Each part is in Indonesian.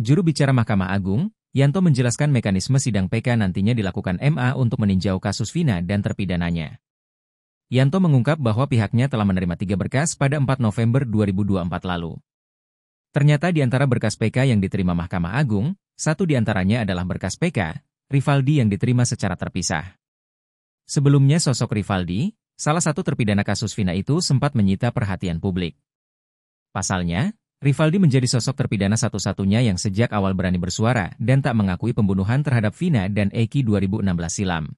Juru bicara Mahkamah Agung, Yanto menjelaskan mekanisme sidang PK nantinya dilakukan MA untuk meninjau kasus Vina dan terpidananya. Yanto mengungkap bahwa pihaknya telah menerima tiga berkas pada 4 November 2024 lalu. Ternyata di antara berkas PK yang diterima Mahkamah Agung, satu di antaranya adalah berkas PK, Rivaldi yang diterima secara terpisah. Sebelumnya sosok Rivaldi, salah satu terpidana kasus Vina itu sempat menyita perhatian publik. Pasalnya, Rivaldi menjadi sosok terpidana satu-satunya yang sejak awal berani bersuara dan tak mengakui pembunuhan terhadap Vina dan Eki 2016 silam.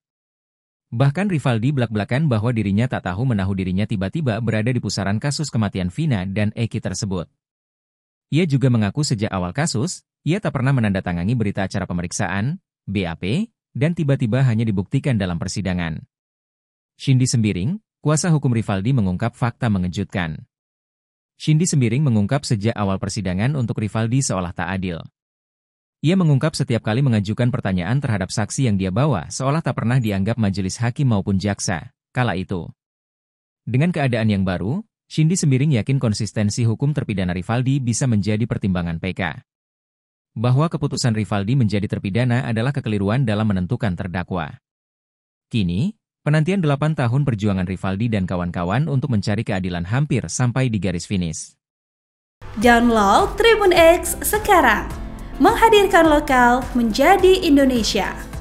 Bahkan Rivaldi belak-belakan bahwa dirinya tak tahu menahu dirinya tiba-tiba berada di pusaran kasus kematian Vina dan Eki tersebut. Ia juga mengaku sejak awal kasus, ia tak pernah menandatangani berita acara pemeriksaan, BAP, dan tiba-tiba hanya dibuktikan dalam persidangan. Shindi Sembiring, kuasa hukum Rivaldi mengungkap fakta mengejutkan. Shindi Semiring mengungkap sejak awal persidangan untuk Rivaldi seolah tak adil. Ia mengungkap setiap kali mengajukan pertanyaan terhadap saksi yang dia bawa seolah tak pernah dianggap majelis hakim maupun jaksa, kala itu. Dengan keadaan yang baru, Shindi Semiring yakin konsistensi hukum terpidana Rivaldi bisa menjadi pertimbangan PK. Bahwa keputusan Rivaldi menjadi terpidana adalah kekeliruan dalam menentukan terdakwa. Kini, Penantian 8 tahun perjuangan Rivaldi dan kawan-kawan untuk mencari keadilan hampir sampai di garis finish. Download Tribun X sekarang. Menghadirkan lokal menjadi Indonesia.